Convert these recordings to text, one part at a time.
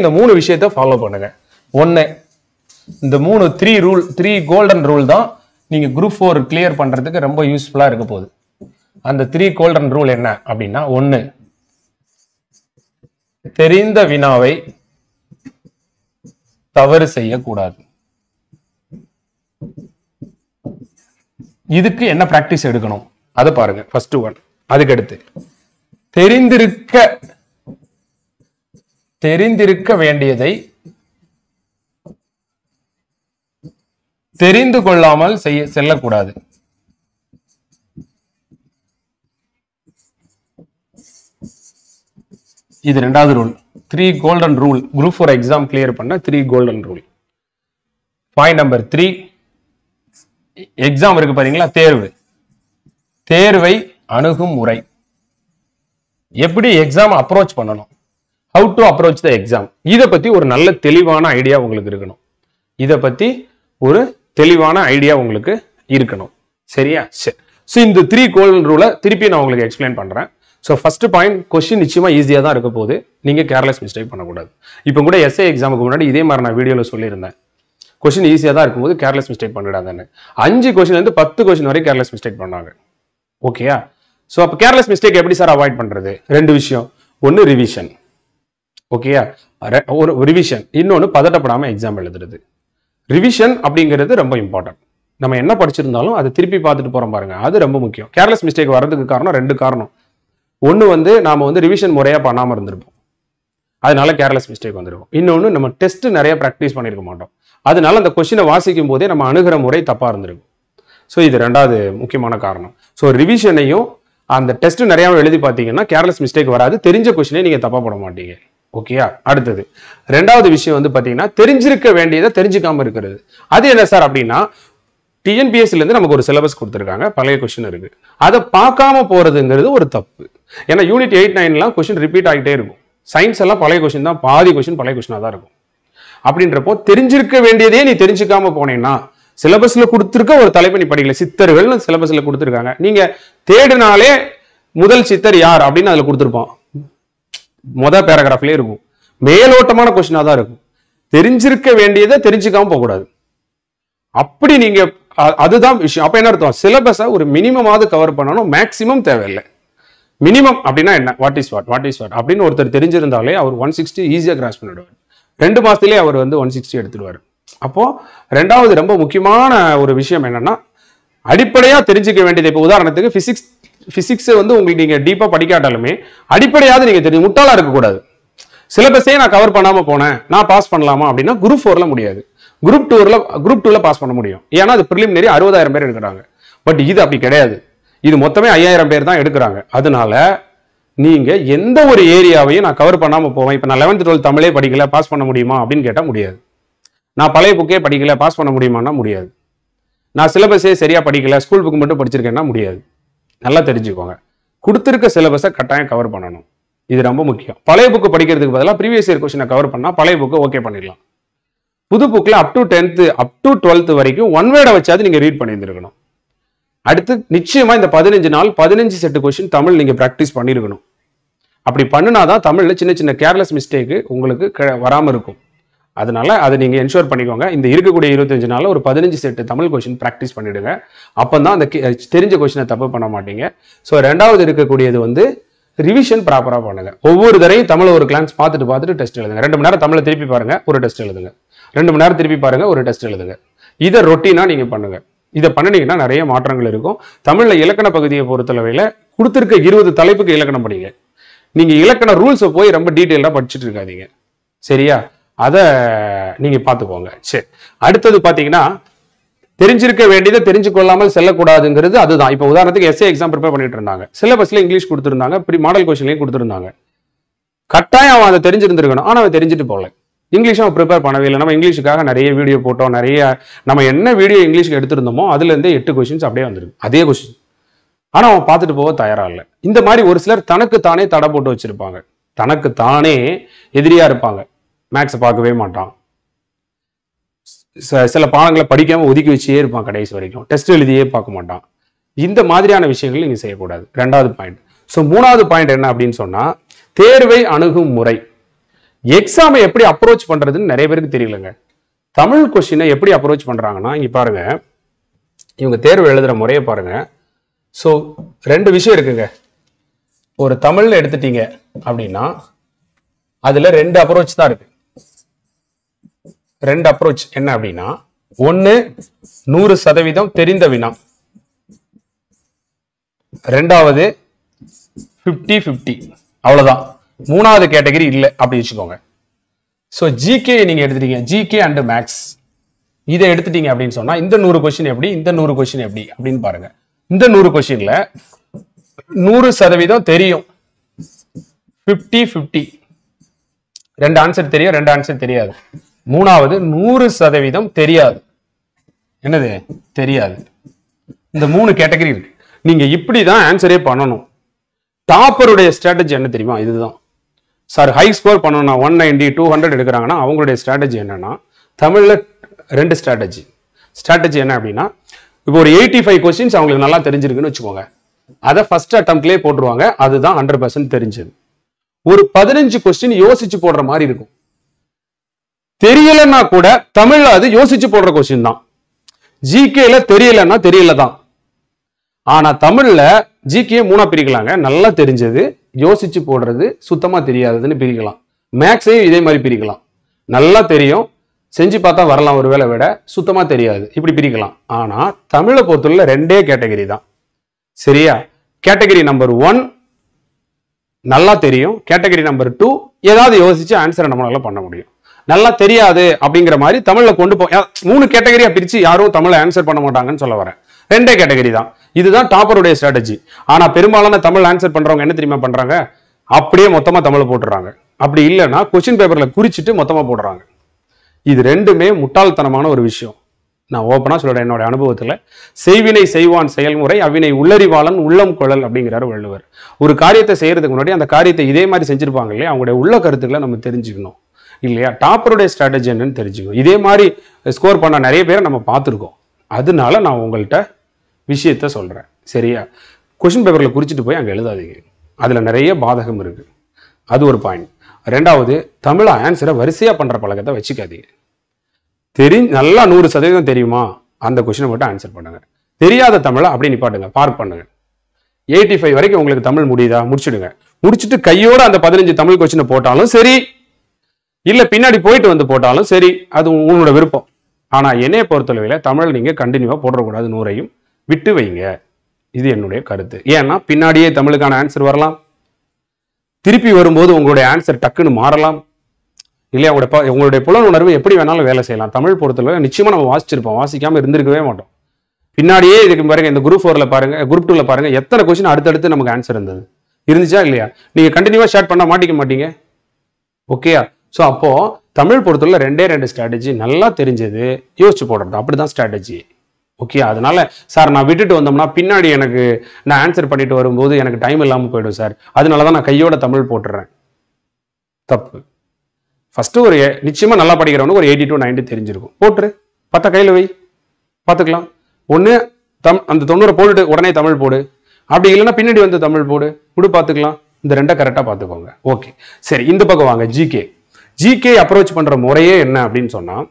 இந்த மூணு விஷயத்த ஃபாலோ பண்ணுங்க ஒன்று இந்த மூணு three rule three golden rule தான் நீங்கள் குரூப் ஃபோர் கிளியர் பண்ணுறதுக்கு ரொம்ப யூஸ்ஃபுல்லாக இருக்க போகுது அந்த த்ரீ கோல்டன் ரூல் என்ன அப்படின்னா ஒன்று தெரிந்த வினாவை தவறு செய்யக்கூடாது இதுக்கு என்ன பிராக்டிஸ் எடுக்கணும் அதை பாருங்க ஃபர்ஸ்ட் ஒன் அதுக்கடுத்து தெரிந்திருக்க தெரிந்திருக்க வேண்டியதை தெரிந்து கொள்ளாமல் செய்ய செல்லக்கூடாது இது ரெண்டாவது rule three golden rule group four exam clear பண்ண three golden rule point number three exam இருக்கு பாத்தீங்களா தேர்வு தேர்வை அணுகும் முறை எப்படி எக்ஸாம் அப்ரோச் பண்ணணும் how to approach the exam இதை பற்றி ஒரு நல்ல தெளிவான ஐடியா உங்களுக்கு இருக்கணும் இதை பற்றி ஒரு தெளிவான ஐடியா உங்களுக்கு இருக்கணும் சரியா சரி ஸோ இந்த த்ரீ கோல்டன் ரூலை திருப்பி நான் உங்களுக்கு எக்ஸ்பிளைன் பண்ணுறேன் ஸோ ஃபஸ்ட்டு பாயிண்ட் கொஸ்டின் நிச்சயமாக ஈஸியாக தான் இருக்க போது நீங்கள் கேர்லெஸ் மிஸ்டேக் பண்ணக்கூடாது இப்போ கூட எஸ்ஏ எக்ஸாமுக்கு முன்னாடி இதே மாதிரி நான் வீடியோவில் சொல்லியிருந்தேன் கொஸ்டின் ஈஸியாக தான் இருக்கும்போது கேர்லெஸ் மிஸ்டேக் பண்ணிடாதேன்னு அஞ்சு கொஸ்டின்லேருந்து பத்து கொஸ்டின் வரை கேர்லெஸ் மிஸ்டேக் பண்ணாங்க ஓகேயா ஸோ அப்போ கேர்லெஸ் மிஸ்டேக் எப்படி சார் அவாய்ட் பண்ணுறது ரெண்டு விஷயம் ஒன்று ரிவிஷன் ஓகேயா ஒரு ரிவிஷன் இன்னொன்று பதட்டப்படாமல் எக்ஸாம் எழுதுறது ரிவிஷன் அப்படிங்கிறது ரொம்ப இம்பார்ட்டன்ட் நம்ம என்ன படிச்சிருந்தாலும் அதை திருப்பி பார்த்துட்டு போகிறோம் பாருங்கள் அது ரொம்ப முக்கியம் கேர்லெஸ் மிஸ்டேக் வர்றதுக்கு காரணம் ரெண்டு காரணம் ஒன்று வந்து நாம் வந்து ரிவிஷன் முறையாக பண்ணாமல் இருந்திருப்போம் அதனால கேர்லெஸ் மிஸ்டேக் வந்துருக்கும் இன்னொன்று நம்ம டெஸ்ட் நிறைய ப்ராக்டிஸ் பண்ணியிருக்க மாட்டோம் அதனால அந்த கொஷினை வாசிக்கும் போதே நம்ம அணுகிற முறை தப்பாக இருந்திருக்கும் ஸோ இது ரெண்டாவது முக்கியமான காரணம் ஸோ ரிவிஷனையும் அந்த டெஸ்ட் நிறையா எழுதி பார்த்தீங்கன்னா கேர்லெஸ் மிஸ்டேக் வராது தெரிஞ்ச கொஷினே நீங்கள் தப்பாக போட மாட்டீங்க ஓகேயா அடுத்தது ரெண்டாவது விஷயம் வந்து பார்த்தீங்கன்னா தெரிஞ்சிருக்க வேண்டியதை தெரிஞ்சுக்காம இருக்கிறது அது என்ன சார் அப்படின்னா டிஎன்பிஎஸ்சிலேருந்து நமக்கு ஒரு சிலபஸ் கொடுத்துருக்காங்க பழைய கொஷின் இருக்குது அதை பார்க்காம போகிறதுங்கிறது ஒரு தப்பு ஏன்னா யூனிட் எயிட் நைன்லாம் கொஷின் ரிப்பீட் ஆகிட்டே இருக்கும் சயின்ஸ் எல்லாம் பழைய கொஷின் தான் பாதி கொஷின் பழைய கொஷினாக தான் இருக்கும் அப்படின்றப்போ தெரிஞ்சிருக்க வேண்டியதே நீ தெரிஞ்சுக்காம போனேன்னா சிலபஸில் கொடுத்துருக்க ஒரு தலைப்பு நீ படிக்கல சித்தர்கள்னு சிலபஸில் கொடுத்துருக்காங்க நீங்கள் தேடினாலே முதல் சித்தர் யார் அப்படின்னு அதில் கொடுத்துருப்போம் மொத பேராகிராஃப்லேயே இருக்கும் மேலோட்டமான கொஸ்டினாக தான் இருக்கும் தெரிஞ்சிருக்க வேண்டியதை தெரிஞ்சுக்காம போகக்கூடாது அப்படி நீங்க அதுதான் விஷயம் அப்ப என்ன அர்த்தம் சிலபஸை ஒரு மினிமமாவது கவர் பண்ணணும் மேக்சிமம் தேவையில்லை மினிமம் அப்படின்னா என்ன what is what what is what அப்படின்னு ஒருத்தர் தெரிஞ்சிருந்தாலே அவர் ஒன் சிக்ஸ்டி ஈஸியாக கிராஸ் பண்ணிடுவார் ரெண்டு மாதத்துலேயே அவர் வந்து ஒன் சிக்ஸ்டி எடுத்துடுவார் அப்போது ரெண்டாவது ரொம்ப முக்கியமான ஒரு விஷயம் என்னன்னா அடிப்படையாக தெரிஞ்சுக்க வேண்டியது இப்போ உதாரணத்துக்கு ஃபிசிக்ஸ் ஃபிசிக்ஸை வந்து உங்களுக்கு நீங்கள் டீப்பாக படிக்காட்டாலுமே அடிப்படையாவது நீங்கள் தெரியும் முட்டாளாக இருக்கக்கூடாது சிலபஸே நான் கவர் பண்ணாமல் போனேன் நான் பாஸ் பண்ணலாமா அப்படின்னா குரூப் ஃபோரில் முடியாது குரூப் டூரில் குரூப் டூவில் பாஸ் பண்ண முடியும் ஏன்னா அது ப்ரிலிமினரி அறுபதாயிரம் பேர் எடுக்கிறாங்க பட் இது அப்படி கிடையாது இது மொத்தமே ஐயாயிரம் பேர் தான் எடுக்கிறாங்க அதனால நீங்கள் எந்த ஒரு ஏரியாவையும் நான் கவர் பண்ணாமல் போவேன் இப்போ நான் லெவன்த் டுவெல்த் தமிழே படிக்கல பாஸ் பண்ண முடியுமா அப்படின்னு கேட்டால் முடியாது நான் பழைய புக்கே படிக்கல பாஸ் பண்ண முடியுமான்னா முடியாது நான் சிலபஸே சரியாக படிக்கல ஸ்கூல் புக் மட்டும் படிச்சிருக்கேன்னா முடியாது நல்லா தெரிஞ்சுக்கோங்க கொடுத்துருக்க சிலபஸை கட்டாயம் கவர் பண்ணணும் இது ரொம்ப முக்கியம் பழைய புக்கு படிக்கிறதுக்கு பதிலாக ப்ரீவியஸ் இயர் கொஸ்டினை கவர் பண்ணால் பழைய புக்கு ஓகே பண்ணிடலாம் புது புக்கில் up to tenth up to twelfth வரைக்கும் ஒன் வேர்டை வச்சாவது நீங்கள் ரீட் பண்ணியிருந்துருக்கணும் அடுத்து நிச்சயமாக இந்த பதினஞ்சு நாள் பதினஞ்சு செட்டு கொஸ்டின் தமிழ் நீங்கள் ப்ராக்டிஸ் பண்ணியிருக்கணும் அப்படி பண்ணினா தான் தமிழில் சின்ன சின்ன கேர்லெஸ் மிஸ்டேக்கு உங்களுக்கு வராமல் இருக்கும் அதனால் அதை நீங்கள் என்ஷோர் பண்ணிக்கோங்க இந்த இருக்கக்கூடிய இருபத்தஞ்சு நாளில் ஒரு பதினஞ்சு செட்டு தமிழ் கொஷின் ப்ராக்டிஸ் பண்ணிவிடுங்க அப்போ தான் அந்த தெரிஞ்ச கொஷினை தப்பு பண்ண மாட்டீங்க ஸோ ரெண்டாவது இருக்கக்கூடியது வந்து ரிவிஷன் ப்ராப்பராக பண்ணுங்க ஒவ்வொரு தரையும் தமிழ் ஒரு கிளான்ஸ் பார்த்துட்டு பார்த்துட்டு டெஸ்ட் எழுதுங்க ரெண்டு மணி நேரம் தமிழை திருப்பி பாருங்க ஒரு டெஸ்ட் எழுதுங்க ரெண்டு மணி நேரம் திருப்பி பாருங்க ஒரு டெஸ்ட் எழுதுங்க இதை ரொட்டீனாக நீங்கள் பண்ணுங்க இதை பண்ணினீங்கன்னா நிறைய மாற்றங்கள் இருக்கும் தமிழில் இலக்கண பகுதியை பொறுத்தளவையில் கொடுத்துருக்க இருபது தலைப்புக்கு இலக்கணம் படிங்க நீங்கள் இலக்கண ரூல்ஸை போய் ரொம்ப டீட்டெயிலாக படிச்சுட்டு இருக்காதீங்க சரியா அதை நீங்கள் பார்த்துக்கோங்க சரி அடுத்தது பார்த்தீங்கன்னா தெரிஞ்சிருக்க வேண்டியதை தெரிஞ்சு கொள்ளாமல் செல்லக்கூடாதுங்கிறது அதுதான் இப்போ உதாரணத்துக்கு எஸ்ஏ எக்ஸாம் ப்ரிப்பேர் பண்ணிட்டு இருந்தாங்க சிலபஸ்ல இங்கிலீஷ் கொடுத்துருந்தாங்க இப்படி மாடல் கொஸ்டின்லையும் கொடுத்துருந்தாங்க கட்டாயம் அவன் அதை தெரிஞ்சிருந்திருக்கணும் ஆனால் அவன் தெரிஞ்சுட்டு போகல இங்கிலீஷ் அவன் ப்ரிப்பேர் பண்ணவே இல்லை நம்ம இங்கிலீஷுக்காக நிறைய வீடியோ போட்டோம் நிறைய நம்ம என்ன வீடியோ இங்கிலீஷுக்கு எடுத்திருந்தோமோ இருந்தே எட்டு கொஷின்ஸ் அப்படியே வந்துருக்கு அதே கொஷின் ஆனால் அவன் பார்த்துட்டு போக தயாராக இல்லை இந்த மாதிரி ஒரு சிலர் தனக்கு தானே தடை போட்டு வச்சுருப்பாங்க தனக்கு தானே எதிரியாக இருப்பாங்க மேக்ஸை பார்க்கவே மாட்டான் சில பாடங்களை படிக்காமல் ஒதுக்கி வச்சே இருப்பான் கடைசி வரைக்கும் டெஸ்ட் எழுதியே பார்க்க மாட்டான் இந்த மாதிரியான விஷயங்கள் நீங்கள் செய்யக்கூடாது ரெண்டாவது பாயிண்ட் ஸோ மூணாவது பாயிண்ட் என்ன அப்படின்னு சொன்னால் தேர்வை அணுகும் முறை எக்ஸாமை எப்படி அப்ரோச் பண்ணுறதுன்னு நிறைய பேருக்கு தெரியலங்க தமிழ் கொஸ்டினை எப்படி அப்ரோச் பண்ணுறாங்கன்னா இங்கே பாருங்கள் இவங்க தேர்வு எழுதுகிற முறையை பாருங்கள் ஸோ ரெண்டு விஷயம் இருக்குங்க ஒரு தமிழ்னு எடுத்துட்டீங்க அப்படின்னா அதில் ரெண்டு அப்ரோச் தான் இருக்குது ரெண்டு அப்ரோச் என்ன அப்படின்னா ஒன்னு நூறு சதவீதம் தெரிந்த வினா ரெண்டாவது பிப்டி பிப்டி அவ்வளவுதான் மூணாவது கேட்டகரி இல்லை அப்படி வச்சுக்கோங்க ஸோ ஜிகே நீங்க எடுத்துட்டீங்க ஜிகே அண்டு மேக்ஸ் இதை எடுத்துட்டீங்க அப்படின்னு சொன்னா இந்த நூறு கொஸ்டின் எப்படி இந்த நூறு கொஷின் எப்படி அப்படின்னு பாருங்க இந்த நூறு கொஸ்டின்ல நூறு சதவீதம் தெரியும் பிப்டி பிப்டி ரெண்டு ஆன்சர் தெரியும் ரெண்டு ஆன்சர் தெரியாது மூணாவது நூறு சதவீதம் தெரியாது என்னது தெரியாது இந்த மூணு கேட்டகரி இருக்கு நீங்க இப்படி தான் ஆன்சரே பண்ணணும் டாப்பருடைய ஸ்ட்ராட்டஜி என்ன தெரியுமா இதுதான் சார் ஹை ஸ்கோர் பண்ணணும்னா ஒன் நைன்டி டூ ஹண்ட்ரட் எடுக்கிறாங்கன்னா அவங்களுடைய ஸ்ட்ராட்டஜி என்னன்னா தமிழில் ரெண்டு ஸ்ட்ராட்டஜி ஸ்ட்ராட்டஜி என்ன அப்படின்னா இப்போ ஒரு எயிட்டி ஃபைவ் கொஸ்டின்ஸ் அவங்களுக்கு நல்லா தெரிஞ்சிருக்குன்னு வச்சுக்கோங்க அதை ஃபர்ஸ்ட் அட்டம்ப்ட்லேயே போட்டுருவாங்க அதுதான் ஹண்ட்ரட் பர்சன்ட் தெரிஞ்சது ஒரு பதினஞ்சு கொஸ்டின் யோசிச்சு போடுற மாதிரி இருக்கும் தெரியலன்னா கூட தமிழ்ல அது யோசிச்சு போடுற கொஸ்டின் தான் ஜிகேல தெரியலன்னா தெரியல தான் ஆனா தமிழ்ல ஜிகே மூணா பிரிக்கலாங்க நல்லா தெரிஞ்சது யோசிச்சு போடுறது சுத்தமா தெரியாததுன்னு பிரிக்கலாம் மேக்ஸையும் இதே மாதிரி பிரிக்கலாம் நல்லா தெரியும் செஞ்சு பார்த்தா வரலாம் ஒரு வேலை விட சுத்தமா தெரியாது இப்படி பிரிக்கலாம் ஆனா தமிழை பொறுத்துள்ள ரெண்டே கேட்டகரி தான் சரியா கேட்டகரி நம்பர் ஒன் நல்லா தெரியும் கேட்டகரி நம்பர் டூ ஏதாவது யோசிச்சு ஆன்சரை நம்மளால பண்ண முடியும் நல்லா தெரியாது அப்படிங்கிற மாதிரி தமிழ்ல கொண்டு போ மூணு கேட்டகரியா பிரிச்சு யாரும் தமிழை ஆன்சர் பண்ண மாட்டாங்கன்னு சொல்ல வரேன் ரெண்டே கேட்டகரி தான் இதுதான் டாப்பருடைய ஸ்ட்ராட்டஜி ஆனா பெரும்பாலான தமிழ் ஆன்சர் பண்றவங்க என்ன தெரியுமா பண்றாங்க அப்படியே மொத்தமா தமிழ் போட்டுறாங்க அப்படி இல்லைன்னா கொஸ்டின் பேப்பர்ல குறிச்சிட்டு மொத்தமா போடுறாங்க இது ரெண்டுமே முட்டாள்தனமான ஒரு விஷயம் நான் ஓப்பனாக சொல்லுறேன் என்னோட அனுபவத்தில் செய்வினை செய்வான் செயல்முறை அவினை உள்ளறிவாளன் உள்ளம் குழல் அப்படிங்கிறார் வள்ளுவர் ஒரு காரியத்தை செய்கிறதுக்கு முன்னாடி அந்த காரியத்தை இதே மாதிரி செஞ்சிருப்பாங்க இல்லையா அவங்களுடைய உள்ள கருத்துக்களை நம்ம தெரிஞ்சுக்கணும் இல்லையா டாப்பருடைய ஸ்ட்ராட்டஜி என்னன்னு தெரிஞ்சுக்கோ இதே மாதிரி ஸ்கோர் பண்ண நிறைய பேரை நம்ம பார்த்துருக்கோம் அதனால நான் உங்கள்கிட்ட விஷயத்த சொல்கிறேன் சரியா கொஷின் பேப்பரில் குறிச்சிட்டு போய் அங்கே எழுதாதீங்க அதில் நிறைய பாதகம் இருக்குது அது ஒரு பாயிண்ட் ரெண்டாவது தமிழ் ஆன்சரை வரிசையாக பண்ணுற பழக்கத்தை வச்சுக்காதீங்க தெரி நல்லா நூறு சதவீதம் தெரியுமா அந்த கொஷினை மட்டும் ஆன்சர் பண்ணுங்க தெரியாத தமிழை அப்படியே நிப்பாட்டுங்க பார்க் பண்ணுங்கள் எயிட்டி ஃபைவ் வரைக்கும் உங்களுக்கு தமிழ் முடியுதா முடிச்சுடுங்க முடிச்சுட்டு கையோட அந்த பதினஞ்சு தமிழ் கொஸ்டினை போட்டாலும் சரி இல்லை பின்னாடி போயிட்டு வந்து போட்டாலும் சரி அது உங்களோட விருப்பம் ஆனால் என்னைய பொறுத்தளவில் தமிழ் நீங்கள் கண்டினியூவாக போடக்கூடாது நூறையும் விட்டு வைங்க இது என்னுடைய கருத்து ஏன்னா பின்னாடியே தமிழுக்கான ஆன்சர் வரலாம் திருப்பி வரும்போது உங்களுடைய ஆன்சர் டக்குன்னு மாறலாம் இல்லையா உங்களுடைய உங்களுடைய புலன் உணர்வு எப்படி வேணாலும் வேலை செய்யலாம் தமிழ் பொறுத்தளவு நிச்சயமாக நம்ம வாசிச்சிருப்போம் வாசிக்காமல் இருந்திருக்கவே மாட்டோம் பின்னாடியே இதுக்கு பாருங்க இந்த குரூப் ஃபோரில் பாருங்க குரூப் டூவில் பாருங்க எத்தனை கொஸ்டின் அடுத்தடுத்து நமக்கு ஆன்சர் இருந்தது இருந்துச்சா இல்லையா நீங்கள் கண்டினியூவாக ஷேர் பண்ண மாட்டிக்க மாட்டீங்க ஓகேயா ஸோ அப்போது தமிழ் பொறுத்தவரை ரெண்டே ரெண்டு ஸ்ட்ராட்டஜி நல்லா தெரிஞ்சது யோசிச்சு போடுறது அப்படி தான் ஸ்ட்ராட்டஜி ஓகே அதனால சார் நான் விட்டுட்டு வந்தோம்னா பின்னாடி எனக்கு நான் ஆன்சர் பண்ணிட்டு வரும்போது எனக்கு டைம் இல்லாமல் போயிடும் சார் அதனால தான் நான் கையோட தமிழ் போட்டுறேன் தப்பு ஃபஸ்ட்டு ஒரு நிச்சயமாக நல்லா படிக்கிறவனுக்கு ஒரு எயிட்டி டு நைன்டி தெரிஞ்சிருக்கும் போட்டுரு பத்த கையில் வை பார்த்துக்கலாம் ஒன்று தம் அந்த தொண்ணூறை போட்டுட்டு உடனே தமிழ் போடு அப்படி இல்லைன்னா பின்னாடி வந்து தமிழ் போடு விடு பார்த்துக்கலாம் இந்த ரெண்டை கரெக்டாக பார்த்துக்கோங்க ஓகே சரி இந்த பக்கம் வாங்க ஜிகே ஜிகே அப்ரோச் பண்ணுற முறையே என்ன அப்படின்னு சொன்னால்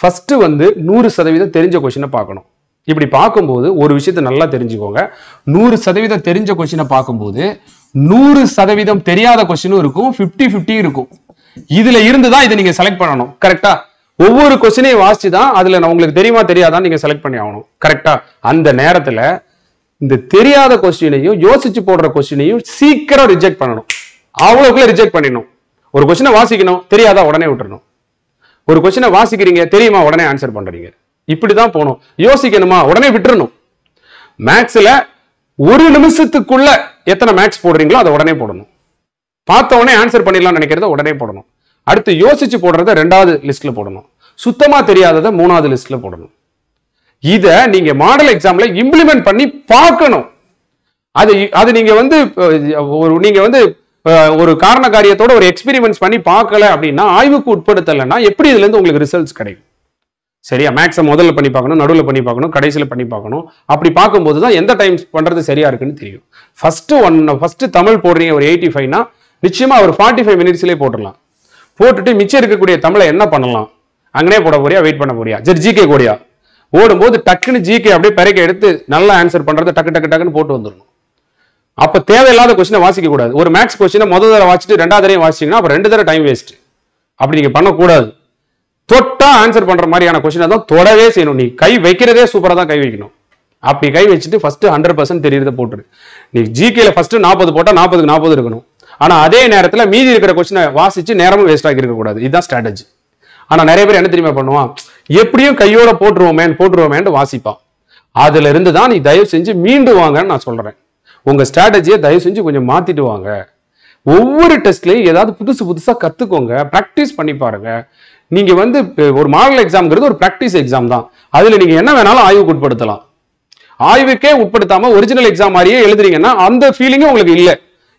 ஃபஸ்ட்டு வந்து நூறு சதவீதம் தெரிஞ்ச கொஷினை பார்க்கணும் இப்படி பார்க்கும்போது ஒரு விஷயத்த நல்லா தெரிஞ்சுக்கோங்க நூறு சதவீதம் தெரிஞ்ச கொஷினை பார்க்கும்போது நூறு சதவீதம் தெரியாத கொஷினும் இருக்கும் ஃபிஃப்டி ஃபிஃப்டியும் இருக்கும் இதில் இருந்து தான் இதை நீங்கள் செலக்ட் பண்ணணும் கரெக்டாக ஒவ்வொரு கொஸ்டினையும் வாசிச்சு தான் அதில் நான் உங்களுக்கு தெரியுமா தெரியாதான்னு நீங்கள் செலக்ட் பண்ணி ஆகணும் கரெக்டாக அந்த நேரத்தில் இந்த தெரியாத கொஸ்டினையும் யோசிச்சு போடுற கொஸ்டினையும் சீக்கிரம் ரிஜெக்ட் பண்ணணும் அவ்வளோக்குள்ள ரிஜெக்ட் பண்ணிடணும் ஒரு கொஸ்டினை வாசிக்கணும் தெரியாதா உடனே விட்டுறணும் ஒரு கொஸ்டினை வாசிக்கிறீங்க தெரியுமா உடனே ஆன்சர் பண்ணுறீங்க இப்படி தான் போகணும் யோசிக்கணுமா உடனே விட்டுறணும் மேக்ஸில் ஒரு நிமிஷத்துக்குள்ள எத்தனை மேக்ஸ் போடுறீங்களோ அதை உடனே போடணும் பார்த்த உடனே ஆன்சர் பண்ணிடலாம்னு நினைக்கிறத உடனே போடணும் அடுத்து யோசிச்சு போடுறத ரெண்டாவது லிஸ்ட்ல போடணும் சுத்தமா தெரியாததை மூணாவது லிஸ்ட்ல போடணும் இதை நீங்க மாடல் எக்ஸாம்ல இம்ப்ளிமெண்ட் பண்ணி பார்க்கணும் அது அது நீங்க வந்து ஒரு நீங்க வந்து ஒரு காரண காரியத்தோட ஒரு எக்ஸ்பெரிமெண்ட்ஸ் பண்ணி பார்க்கல அப்படின்னா ஆய்வுக்கு உட்படுத்தலைன்னா எப்படி இதுலேருந்து உங்களுக்கு ரிசல்ட்ஸ் கிடைக்கும் சரியா மேக்ஸை முதல்ல பண்ணி பார்க்கணும் நடுவில் பண்ணி பார்க்கணும் கடைசியில் பண்ணி பார்க்கணும் அப்படி பார்க்கும்போது தான் எந்த டைம் பண்ணுறது சரியா இருக்குன்னு தெரியும் ஃபஸ்ட்டு ஒன் ஃபஸ்ட்டு தமிழ் போடுறீங்க ஒரு எயிட்டி ஃபைவ்னா நிச்சயமாக ஒரு ஃபார்ட்டி ஃபைவ் மினிட்ஸ்லேயே போட்டுடலாம் போட்டுட்டு மிச்சம் இருக்கக்கூடிய தமிழை என்ன பண்ணலாம் அங்கனே போட போறியா வெயிட் பண்ண போறியா சரி ஜிகே கோடியா ஓடும்போது டக்குன்னு ஜிகே அப்படியே பிறக்க எடுத்து நல்லா ஆன்சர் பண்ணுறது டக்கு டக்கு டக்குன்னு போட்டு வந்துடணும் அப்ப தேவையில்லாத கொஸ்டினை வாசிக்க கூடாது ஒரு மேக்ஸ் கொஸ்டினை முதல் தடவை வாசிட்டு ரெண்டாவது தடவையும் வாசிச்சிங்கன்னா அப்ப ரெண்டு தடவை டைம் வேஸ்ட் அப்படி நீங்க பண்ணக்கூடாது தொட்டா ஆன்சர் பண்ற மாதிரியான கொஸ்டினை தான் தொடவே செய்யணும் நீ கை வைக்கிறதே சூப்பராக தான் கை வைக்கணும் அப்படி கை வச்சுட்டு ஃபர்ஸ்ட் ஹண்ட்ரட் பர்சன்ட் தெரியுறத போட்டுரு நீ ஜிகேல ஃபர்ஸ்ட் நாற்பது போட்டால் நாற்பதுக்கு நாற்பது இருக்கணும் ஆனால் அதே நேரத்தில் மீதி இருக்கிற கொஸ்டினை வாசிச்சு நேரமும் வேஸ்ட் ஆகி இருக்கக்கூடாது இதுதான் ஸ்ட்ராட்டஜி ஆனால் நிறைய பேர் என்ன தெரியுமா பண்ணுவான் எப்படியும் கையோட போட்டுருவோமேன்னு போட்டுருவோமேன்னு வாசிப்பான் அதுல இருந்து தான் நீ தயவு செஞ்சு மீண்டு வாங்கன்னு நான் சொல்றேன் உங்கள் ஸ்ட்ராட்டஜியை தயவு செஞ்சு கொஞ்சம் மாற்றிட்டு வாங்க ஒவ்வொரு டெஸ்ட்லையும் ஏதாவது புதுசு புதுசாக கற்றுக்கோங்க ப்ராக்டிஸ் பண்ணி பாருங்க நீங்கள் வந்து ஒரு மாடல் எக்ஸாம்ங்கிறது ஒரு ப்ராக்டிஸ் எக்ஸாம் தான் அதில் நீங்கள் என்ன வேணாலும் ஆய்வுக்கு உட்படுத்தலாம் ஆய்வுக்கே உட்படுத்தாமல் ஒரிஜினல் எக்ஸாம் மாதிரியே எழுதுறீங்கன்னா அந்த ஃபீலிங்கே உங்களுக்கு இல்லை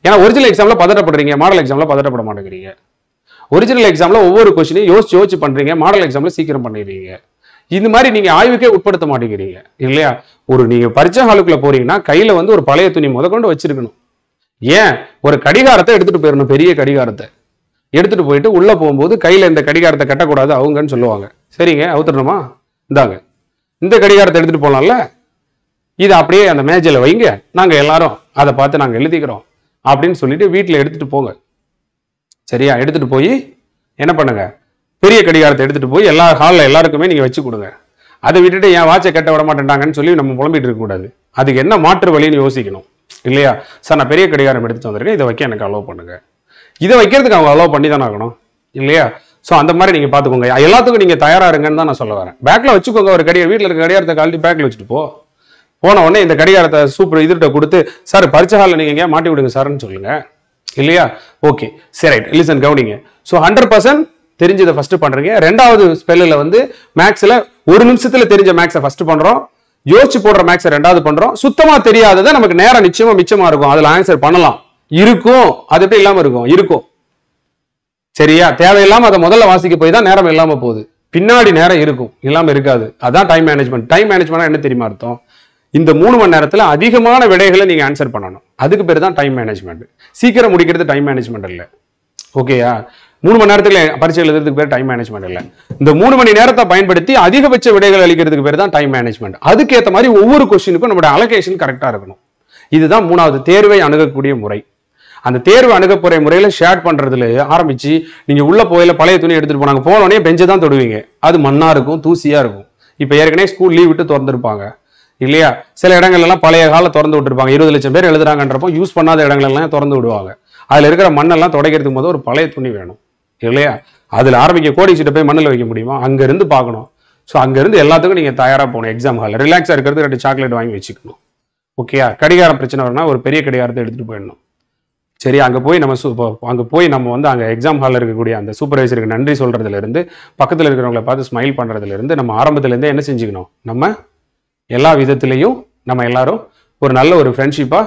ஏன்னா ஒரிஜினல் எக்ஸாமில் பதட்டப்படுறீங்க மாடல் எக்ஸாமில் பதட்டப்பட மாட்டேங்கிறீங்க ஒரிஜினல் எக்ஸாமில் ஒவ்வொரு கொஸ்டினையும் யோசிச்சு யோசிச்சு பண்ணுறீங்க மாடல் எக்ஸாமில் சீக்கிரம் பண்ணிடுறீங்க இந்த மாதிரி நீங்க ஆய்வுக்கே உட்படுத்த மாட்டேங்கிறீங்க இல்லையா ஒரு நீங்க பரிச்ச ஹாலுக்குள்ள போறீங்கன்னா கையில வந்து ஒரு பழைய துணி முதற்கொண்டு வச்சிருக்கணும் ஏன் ஒரு கடிகாரத்தை எடுத்துட்டு போயிடணும் பெரிய கடிகாரத்தை எடுத்துட்டு போயிட்டு உள்ள போகும்போது கையில இந்த கடிகாரத்தை கட்டக்கூடாது அவங்கன்னு சொல்லுவாங்க சரிங்க அவுத்துடணுமா இந்தாங்க இந்த கடிகாரத்தை எடுத்துட்டு போகலாம்ல இது அப்படியே அந்த மேஜில் வைங்க நாங்கள் எல்லாரும் அதை பார்த்து நாங்கள் எழுதிக்கிறோம் அப்படின்னு சொல்லிட்டு வீட்டில் எடுத்துகிட்டு போங்க சரியா எடுத்துகிட்டு போய் என்ன பண்ணுங்கள் பெரிய கடிகாரத்தை எடுத்துகிட்டு போய் எல்லா ஹாலில் எல்லாருக்குமே நீங்கள் வச்சு கொடுங்க அதை விட்டுட்டு என் வாட்சை கெட்ட விட மாட்டேன்டாங்கன்னு சொல்லி நம்ம புலம்பிட்டு இருக்கக்கூடாது அதுக்கு என்ன மாற்று வழின்னு யோசிக்கணும் இல்லையா சார் நான் பெரிய கடிகாரம் எடுத்துகிட்டு வந்திருக்கேன் இதை வைக்க எனக்கு அலோவ் பண்ணுங்கள் இதை வைக்கிறதுக்கு அவங்க அலோவ் பண்ணி தானே ஆகணும் இல்லையா ஸோ அந்த மாதிரி நீங்கள் பார்த்துக்கோங்க எல்லாத்துக்கும் நீங்கள் தயாராக இருங்கன்னு தான் நான் சொல்ல வரேன் பேக்கில் வச்சுக்கோங்க ஒரு கடிகார வீட்டில் இருக்க கடிகாரத்தை கழட்டி பேக்கில் வச்சுட்டு போ போன உடனே இந்த கடிகாரத்தை சூப்பர் இதுகிட்ட கொடுத்து சார் பரிச்சை ஹாலில் நீங்கள் எங்கேயா மாட்டி விடுங்க சார்னு சொல்லுங்கள் இல்லையா ஓகே சரி ரைட் லிசன் கவுனிங்க ஸோ ஹண்ட்ரட் பர்சன்ட் தெரிஞ்சதை ஃபர்ஸ்ட் பண்றீங்க ரெண்டாவது ஸ்பெல்லில் வந்து மேக்ஸில் ஒரு நிமிஷத்தில் தெரிஞ்ச மேக்ஸை ஃபஸ்ட்டு பண்றோம் யோசிச்சு போடுற மேக்ஸை ரெண்டாவது பண்றோம் சுத்தமாக தெரியாததை நமக்கு நேரம் நிச்சயமா மிச்சமா இருக்கும் அதில் ஆன்சர் பண்ணலாம் இருக்கும் அது எப்படி இல்லாமல் இருக்கும் இருக்கும் சரியா தேவையில்லாம அதை முதல்ல வாசிக்க போய் தான் நேரம் இல்லாமல் போகுது பின்னாடி நேரம் இருக்கும் இல்லாமல் இருக்காது அதுதான் டைம் மேனேஜ்மெண்ட் டைம் மேனேஜ்மெண்ட்னா என்ன தெரியுமா அர்த்தம் இந்த மூணு மணி நேரத்தில் அதிகமான விடைகளை நீங்கள் ஆன்சர் பண்ணணும் அதுக்கு பேர் தான் டைம் மேனேஜ்மெண்ட் சீக்கிரம் முடிக்கிறது டைம் மேனேஜ்மெண்ட் இல்லை ஓகேயா மூணு மணி நேரத்துக்கு பரீட்சை எழுதுறதுக்கு பேர் டைம் மேனேஜ்மெண்ட் இல்லை இந்த மூணு மணி நேரத்தை பயன்படுத்தி அதிகபட்ச விடைகள் அளிக்கிறதுக்கு பேர் தான் டைம் மேனேஜ்மெண்ட் அதுக்கேற்ற மாதிரி ஒவ்வொரு கொஸ்டினுக்கும் நம்மளோட அலோகேஷன் கரெக்டாக இருக்கணும் இதுதான் மூணாவது தேர்வை அணுகக்கூடிய முறை அந்த தேர்வு அணுகப்புறை முறையில் ஷேர் பண்ணுறதுல ஆரம்பித்து நீங்கள் உள்ளே போயில பழைய துணி எடுத்துகிட்டு போனாங்க போனோடனே பெஞ்சு தான் தொடுவீங்க அது மண்ணாக இருக்கும் தூசியாக இருக்கும் இப்போ ஏற்கனவே ஸ்கூல் லீவ் விட்டு திறந்துருப்பாங்க இல்லையா சில இடங்கள்லாம் பழைய காலம் திறந்து விட்டுருப்பாங்க இருபது லட்சம் பேர் எழுதுறாங்கன்றப்போ யூஸ் பண்ணாத இடங்கள்லாம் திறந்து விடுவாங்க அதில் இருக்கிற மண்ணெல்லாம் துடைக்கிறதுக்கு போது ஒரு பழைய துணி வேணும் இல்லையா அதில் ஆரம்பிக்க கோடிச்சிட்ட போய் மண்ணில் வைக்க முடியுமா அங்கேருந்து பார்க்கணும் ஸோ அங்கேருந்து எல்லாத்துக்கும் நீங்கள் தயாராக போகணும் எக்ஸாம் ஹாலில் ரிலாக்ஸாக இருக்கிறது ரெண்டு சாக்லேட் வாங்கி வச்சுக்கணும் ஓகேயா கடிகார பிரச்சனை வரணும் ஒரு பெரிய கடிகாரத்தை எடுத்துகிட்டு போயிடணும் சரி அங்கே போய் நம்ம சூ அங்கே போய் நம்ம வந்து அங்கே எக்ஸாம் ஹாலில் இருக்கக்கூடிய அந்த சூப்பர்வைசருக்கு நன்றி சொல்கிறதுலேருந்து பக்கத்தில் இருக்கிறவங்கள பார்த்து ஸ்மைல் பண்ணுறதுலேருந்து நம்ம ஆரம்பத்துலேருந்தே என்ன செஞ்சுக்கணும் நம்ம எல்லா விதத்துலேயும் நம்ம எல்லோரும் ஒரு நல்ல ஒரு ஃப்ரெண்ட்ஷிப்பாக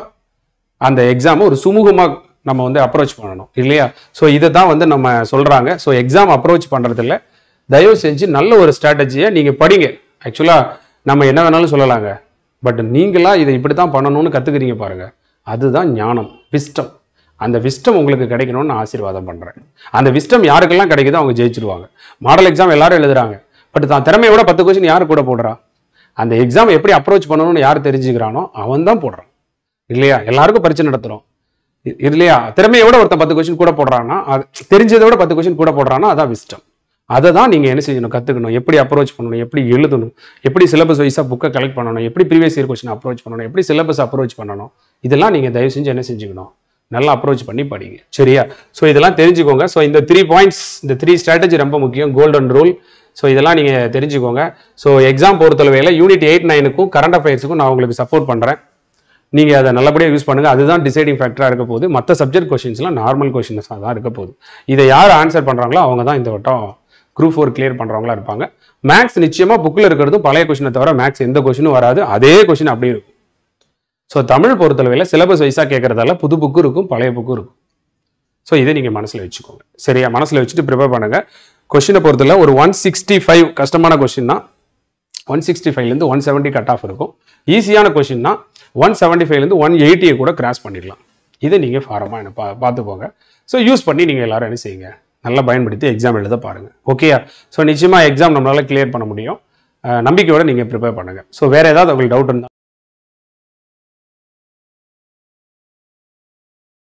அந்த எக்ஸாமை ஒரு சுமூகமாக நம்ம வந்து அப்ரோச் பண்ணணும் இல்லையா ஸோ இதை தான் வந்து நம்ம சொல்கிறாங்க ஸோ எக்ஸாம் அப்ரோச் பண்ணுறதில்ல தயவு செஞ்சு நல்ல ஒரு ஸ்ட்ராட்டஜியை நீங்கள் படிங்க ஆக்சுவலாக நம்ம என்ன வேணாலும் சொல்லலாங்க பட் நீங்களாக இதை இப்படி தான் பண்ணணும்னு கற்றுக்கிறீங்க பாருங்கள் அதுதான் ஞானம் விஸ்டம் அந்த விஸ்டம் உங்களுக்கு கிடைக்கணும்னு ஆசீர்வாதம் பண்ணுறேன் அந்த விஸ்டம் யாருக்கெல்லாம் கிடைக்குதோ அவங்க ஜெயிச்சிருவாங்க மாடல் எக்ஸாம் எல்லாரும் எழுதுறாங்க பட் தான் திறமையோட பத்து கொஸ்டின் யார் கூட போடுறா அந்த எக்ஸாம் எப்படி அப்ரோச் பண்ணணும்னு யார் தெரிஞ்சுக்கிறானோ அவன் தான் போடுறான் இல்லையா எல்லாருக்கும் பரிச்சை நடத்துகிறோம் இல்லையா திறமையை விட ஒருத்தன் பத்து கொஸ்டின் கூட போடுறான்னா அது தெரிஞ்சதை விட பத்து கொஸ்டின் கூட போடுறான்னா அதான் விஸ்டம் அதை தான் நீங்கள் என்ன செய்யணும் கற்றுக்கணும் எப்படி அப்ரோச் பண்ணணும் எப்படி எழுதணும் எப்படி சிலபஸ் வைஸாக புக்கை கலெக்ட் பண்ணணும் எப்படி ப்ரீவியஸ் இயர் கொஸ்டின் அப்ரோச் பண்ணணும் எப்படி சிலபஸ் அப்ரோச் பண்ணணும் இதெல்லாம் நீங்கள் தயவு செஞ்சு என்ன செஞ்சுக்கணும் நல்லா அப்ரோச் பண்ணி படிங்க சரியா ஸோ இதெல்லாம் தெரிஞ்சுக்கோங்க ஸோ இந்த த்ரீ பாயிண்ட்ஸ் இந்த த்ரீ ஸ்ட்ராட்டஜி ரொம்ப முக்கியம் கோல்டன் ரூல் ஸோ இதெல்லாம் நீங்கள் தெரிஞ்சுக்கோங்க ஸோ எக்ஸாம் பொறுத்தளவையில் யூனிட் எயிட் நைனுக்கும் கரண்ட் அஃபேர்ஸுக்கும் நான் உங்களுக்கு சப்போர்ட் பண்ணுறேன் நீங்கள் அதை நல்லபடியாக யூஸ் பண்ணுங்கள் அதுதான் டிசைடிங் ஃபேக்டராக இருக்க போகுது மற்ற சப்ஜெக்ட் கொஷின்ஸ்லாம் நார்மல் கொஷின்ஸாக தான் இருக்க போகுது இதை யார் ஆன்சர் பண்ணுறாங்களோ அவங்க தான் இந்த வட்டம் குரூப் ஃபோர் கிளியர் பண்ணுறவங்களா இருப்பாங்க மேக்ஸ் நிச்சயமாக புக்கில் இருக்கிறதும் பழைய கொஷினை தவிர மேக்ஸ் எந்த கொஷினும் வராது அதே கொஷின் அப்படியே இருக்கும் ஸோ தமிழ் பொறுத்தளவில் சிலபஸ் வைஸாக கேட்குறதால புது புக்கும் இருக்கும் பழைய புக்கும் இருக்கும் ஸோ இதை நீங்கள் மனசில் வச்சுக்கோங்க சரியா மனசில் வச்சுட்டு ப்ரிப்பேர் பண்ணுங்கள் கொஷினை பொறுத்தல ஒரு ஒன் சிக்ஸ்டி ஃபைவ் கஷ்டமான கொஷின் தான் ஒன் சிக்ஸ்டி ஃபைவ்லேருந்து ஒன் செவன்ட்டி கட் ஆஃப் இருக்கும் ஈஸியான கொஷின்னா ஒன் செவன்ட்டி ஃபைவ்லேருந்து ஒன் எயிட்டியை கூட கிராஸ் பண்ணிடலாம் இதை நீங்கள் ஃபாரமாக என்ன பா பார்த்து போங்க ஸோ யூஸ் பண்ணி நீங்கள் எல்லோரும் என்ன செய்யுங்க நல்லா பயன்படுத்தி எக்ஸாம் எழுத பாருங்கள் ஓகேயா ஸோ நிச்சயமாக எக்ஸாம் நம்மளால் கிளியர் பண்ண முடியும் நம்பிக்கையோடு நீங்கள் ப்ரிப்பேர் பண்ணுங்கள் ஸோ வேறு ஏதாவது உங்களுக்கு டவுட் இருந்தால்